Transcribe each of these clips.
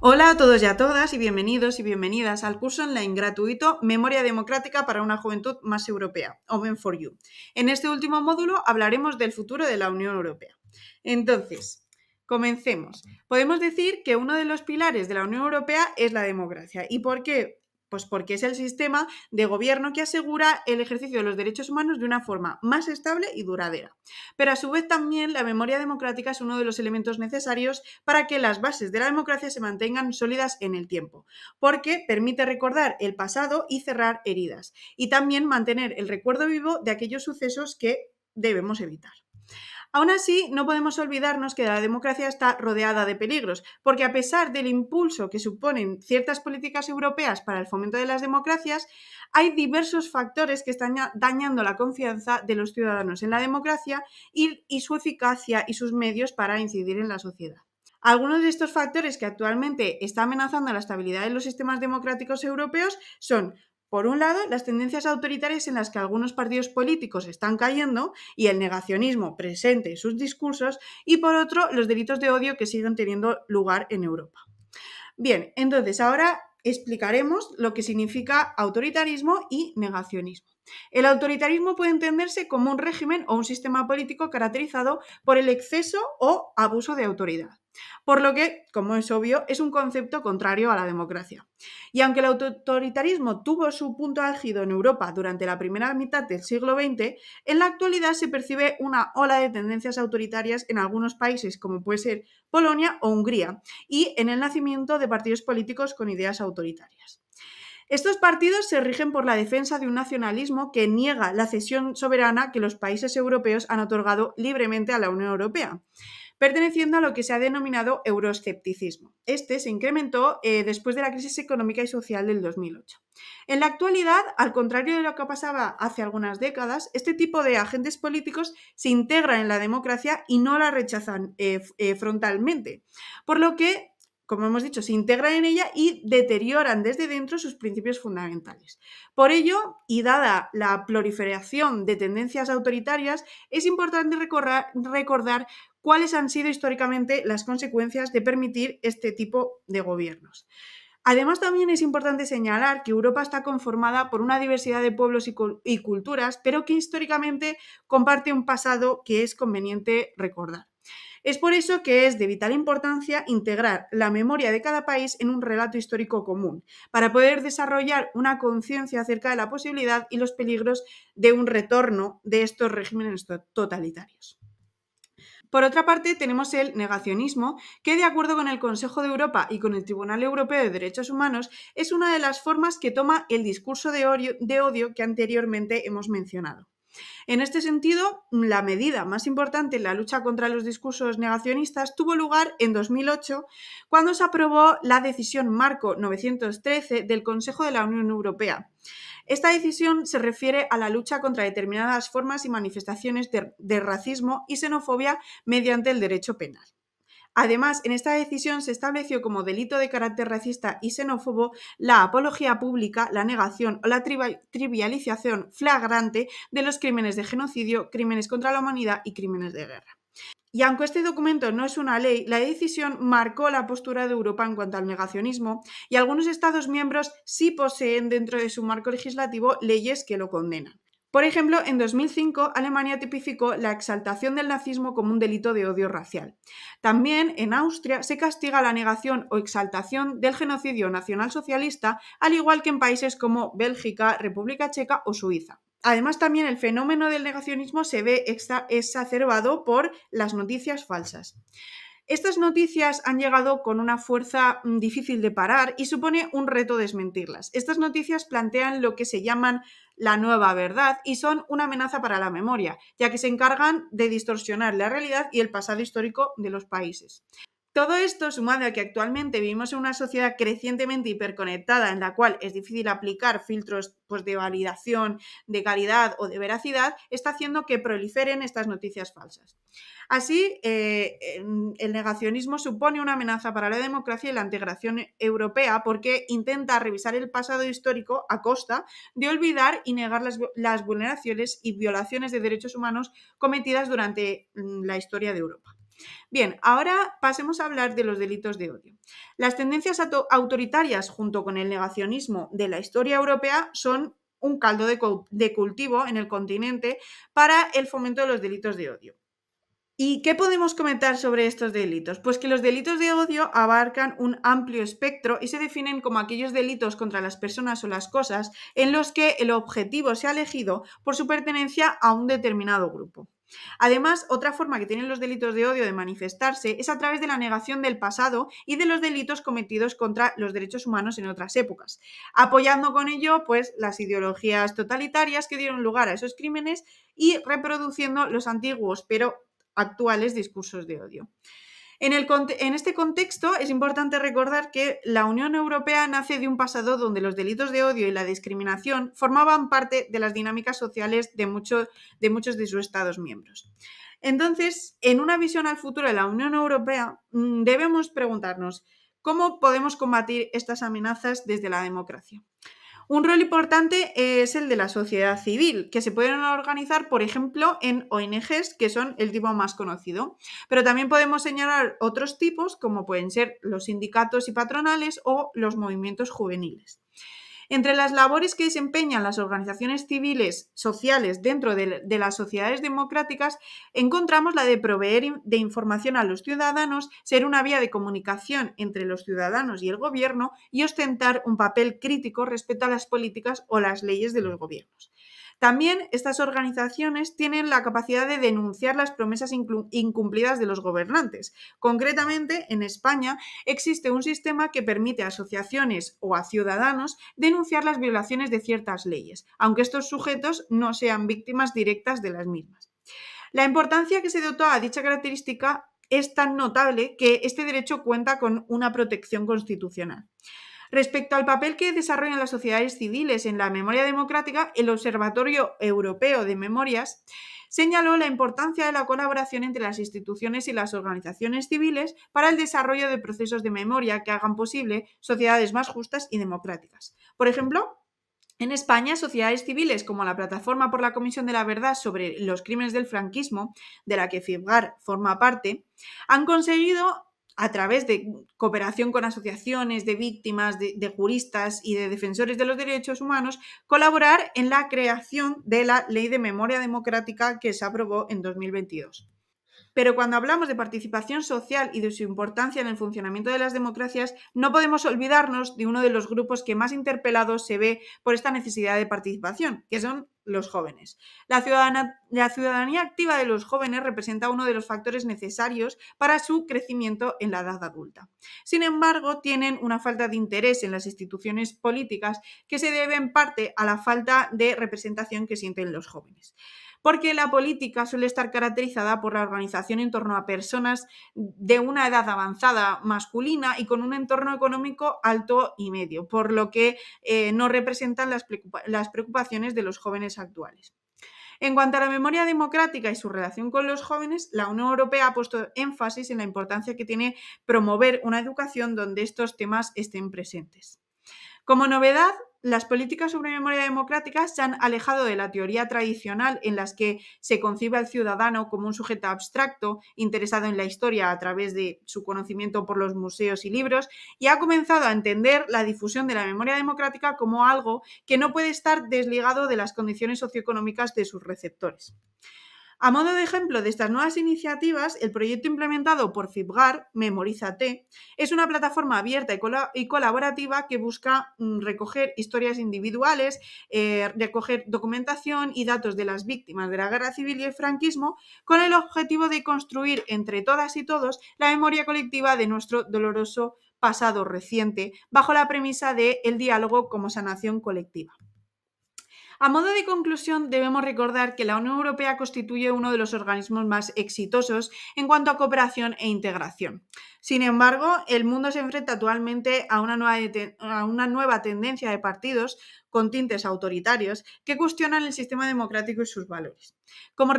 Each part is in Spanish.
Hola a todos y a todas y bienvenidos y bienvenidas al curso online gratuito Memoria Democrática para una Juventud Más Europea, Open for You. En este último módulo hablaremos del futuro de la Unión Europea. Entonces, comencemos. Podemos decir que uno de los pilares de la Unión Europea es la democracia. ¿Y por qué pues porque es el sistema de gobierno que asegura el ejercicio de los derechos humanos de una forma más estable y duradera. Pero a su vez también la memoria democrática es uno de los elementos necesarios para que las bases de la democracia se mantengan sólidas en el tiempo, porque permite recordar el pasado y cerrar heridas, y también mantener el recuerdo vivo de aquellos sucesos que debemos evitar. Aún así, no podemos olvidarnos que la democracia está rodeada de peligros, porque a pesar del impulso que suponen ciertas políticas europeas para el fomento de las democracias, hay diversos factores que están dañando la confianza de los ciudadanos en la democracia y, y su eficacia y sus medios para incidir en la sociedad. Algunos de estos factores que actualmente están amenazando la estabilidad de los sistemas democráticos europeos son por un lado, las tendencias autoritarias en las que algunos partidos políticos están cayendo y el negacionismo presente en sus discursos, y por otro, los delitos de odio que siguen teniendo lugar en Europa. Bien, entonces ahora explicaremos lo que significa autoritarismo y negacionismo. El autoritarismo puede entenderse como un régimen o un sistema político caracterizado por el exceso o abuso de autoridad, por lo que, como es obvio, es un concepto contrario a la democracia. Y aunque el autoritarismo tuvo su punto álgido en Europa durante la primera mitad del siglo XX, en la actualidad se percibe una ola de tendencias autoritarias en algunos países, como puede ser Polonia o Hungría, y en el nacimiento de partidos políticos con ideas autoritarias. Estos partidos se rigen por la defensa de un nacionalismo que niega la cesión soberana que los países europeos han otorgado libremente a la Unión Europea perteneciendo a lo que se ha denominado euroscepticismo. Este se incrementó eh, después de la crisis económica y social del 2008. En la actualidad, al contrario de lo que pasaba hace algunas décadas, este tipo de agentes políticos se integran en la democracia y no la rechazan eh, eh, frontalmente, por lo que como hemos dicho, se integran en ella y deterioran desde dentro sus principios fundamentales. Por ello, y dada la proliferación de tendencias autoritarias, es importante recordar, cuáles han sido históricamente las consecuencias de permitir este tipo de gobiernos. Además, también es importante señalar que Europa está conformada por una diversidad de pueblos y culturas, pero que históricamente comparte un pasado que es conveniente recordar. Es por eso que es de vital importancia integrar la memoria de cada país en un relato histórico común, para poder desarrollar una conciencia acerca de la posibilidad y los peligros de un retorno de estos regímenes totalitarios. Por otra parte, tenemos el negacionismo, que de acuerdo con el Consejo de Europa y con el Tribunal Europeo de Derechos Humanos, es una de las formas que toma el discurso de odio, que anteriormente hemos mencionado. En este sentido, la medida más importante en la lucha contra los discursos negacionistas tuvo lugar en 2008, cuando se aprobó la decisión Marco 913 del Consejo de la Unión Europea. Esta decisión se refiere a la lucha contra determinadas formas y manifestaciones de, de racismo y xenofobia mediante el derecho penal. Además, en esta decisión se estableció como delito de carácter racista y xenófobo la apología pública, la negación o la trivialización flagrante de los crímenes de genocidio, crímenes contra la humanidad y crímenes de guerra. Y aunque este documento no es una ley, la decisión marcó la postura de Europa en cuanto al negacionismo y algunos Estados miembros sí poseen dentro de su marco legislativo leyes que lo condenan. Por ejemplo, en 2005 Alemania tipificó la exaltación del nazismo como un delito de odio racial. También en Austria se castiga la negación o exaltación del genocidio nacionalsocialista, al igual que en países como Bélgica, República Checa o Suiza. Además, también el fenómeno del negacionismo se ve exacerbado por las noticias falsas. Estas noticias han llegado con una fuerza mm, difícil de parar y supone un reto desmentirlas. Estas noticias plantean lo que se llaman la nueva verdad y son una amenaza para la memoria, ya que se encargan de distorsionar la realidad y el pasado histórico de los países. Todo esto, sumado a que actualmente vivimos en una sociedad crecientemente hiperconectada en la cual es difícil aplicar filtros pues, de validación, de calidad o de veracidad, está haciendo que proliferen estas noticias falsas. Así, eh, el negacionismo supone una amenaza para la democracia y la integración europea porque intenta revisar el pasado histórico a costa de olvidar y negar las vulneraciones y violaciones de derechos humanos cometidas durante mm, la historia de Europa. Bien, ahora pasemos a hablar de los delitos de odio. Las tendencias autoritarias junto con el negacionismo de la historia europea son un caldo de, cultivo en el continente para el fomento de los delitos de odio. ¿Y qué podemos comentar sobre estos delitos? Pues que los delitos de odio abarcan un amplio espectro y se definen como aquellos delitos contra las personas o las cosas en los que el objetivo se ha elegido por su pertenencia a un determinado grupo. Además, otra forma que tienen los delitos de odio de manifestarse es a través de la negación del pasado y de los delitos cometidos contra los derechos humanos en otras épocas, apoyando con ello pues las ideologías totalitarias que dieron lugar a esos crímenes y reproduciendo los antiguos pero actuales discursos de odio. En, este contexto es importante recordar que la Unión Europea nace de un pasado donde los delitos de odio y la discriminación formaban parte de las dinámicas sociales de muchos de sus Estados miembros. Entonces, en una visión al futuro de la Unión Europea, mm, debemos preguntarnos cómo podemos combatir estas amenazas desde la democracia. Un rol importante eh, es el de la sociedad civil, que se pueden organizar, por ejemplo, en ONGs, que son el tipo más conocido. Pero también podemos señalar otros tipos, como pueden ser los sindicatos y patronales o los movimientos juveniles. Entre las labores que desempeñan las organizaciones civiles sociales dentro de, las sociedades democráticas, encontramos la de proveer de información a los ciudadanos, ser una vía de comunicación entre los ciudadanos y el gobierno y ostentar un papel crítico respecto a las políticas o las leyes de los gobiernos. También estas organizaciones tienen la capacidad de denunciar las promesas incumplidas de los gobernantes. Concretamente, en España existe un sistema que permite a asociaciones o a ciudadanos denunciar las violaciones de ciertas leyes, aunque estos sujetos no sean víctimas directas de las mismas. La importancia que se dotó a dicha característica es tan notable que este derecho cuenta con una protección constitucional. Respecto al papel que desarrollan las sociedades civiles en la memoria democrática, el Observatorio Europeo de Memorias señaló la importancia de la colaboración entre las instituciones y las organizaciones civiles para el desarrollo de procesos de memoria que hagan posible sociedades más justas y democráticas. Por ejemplo, en España, sociedades civiles como la Plataforma por la Comisión de la Verdad sobre los Crímenes del Franquismo, de la que FIBGAR forma parte, han conseguido a través de cooperación con asociaciones de víctimas, de, juristas y de defensores de los derechos humanos, colaborar en la creación de la Ley de Memoria Democrática que se aprobó en 2022. Pero cuando hablamos de participación social y de su importancia en el funcionamiento de las democracias, no podemos olvidarnos de uno de los grupos que más interpelados se ve por esta necesidad de participación, que son los jóvenes. La, ciudadanía activa de los jóvenes representa uno de los factores necesarios para su crecimiento en la edad adulta. Sin embargo, tienen una falta de interés en las instituciones políticas que se debe en parte a la falta de representación que sienten los jóvenes porque la política suele estar caracterizada por la organización en torno a personas de una edad avanzada masculina y con un entorno económico alto y medio, por lo que eh, no representan las, las preocupaciones de los jóvenes actuales. En cuanto a la memoria democrática y su relación con los jóvenes, la Unión Europea ha puesto énfasis en la importancia que tiene promover una educación donde estos temas estén presentes. Como novedad, las políticas sobre memoria democrática se han alejado de la teoría tradicional en las que se concibe al ciudadano como un sujeto abstracto interesado en la historia a través de su conocimiento por los museos y libros y ha comenzado a entender la difusión de la memoria democrática como algo que no puede estar desligado de las condiciones socioeconómicas de sus receptores. A modo de ejemplo de estas nuevas iniciativas, el proyecto implementado por FIBGAR, Memorízate, es una plataforma abierta y, colaborativa que busca mm, recoger historias individuales, eh, recoger documentación y datos de las víctimas de la guerra civil y el franquismo, con el objetivo de construir entre todas y todos la memoria colectiva de nuestro doloroso pasado reciente, bajo la premisa de el diálogo como sanación colectiva. A modo de conclusión, debemos recordar que la Unión Europea constituye uno de los organismos más exitosos en cuanto a cooperación e integración. Sin embargo, el mundo se enfrenta actualmente a una nueva, tendencia de partidos con tintes autoritarios que cuestionan el sistema democrático y sus valores. Como,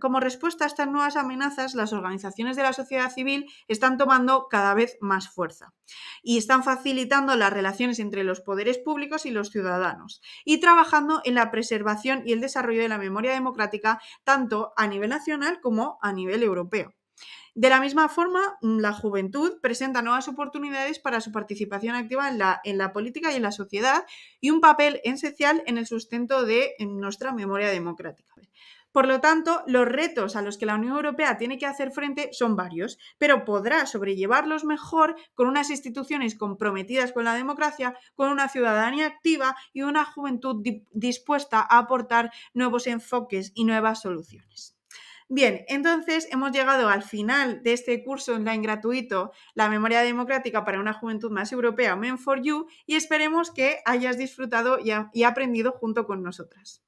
como, respuesta a estas nuevas amenazas, las organizaciones de la sociedad civil están tomando cada vez más fuerza y están facilitando las relaciones entre los poderes públicos y los ciudadanos y trabajando en la preservación y el desarrollo de la memoria democrática tanto a nivel nacional como a nivel europeo. De la misma forma, mm, la juventud presenta nuevas oportunidades para su participación activa en la, en la política y en la sociedad y un papel esencial en el sustento de nuestra memoria democrática. Por lo tanto, los retos a los que la Unión Europea tiene que hacer frente son varios, pero podrá sobrellevarlos mejor con unas instituciones comprometidas con la democracia, con una ciudadanía activa y una juventud dispuesta a aportar nuevos enfoques y nuevas soluciones. Bien, entonces hemos llegado al final de este curso online gratuito, La memoria democrática para una juventud más europea, Men for You, y esperemos que hayas disfrutado y, aprendido junto con nosotras.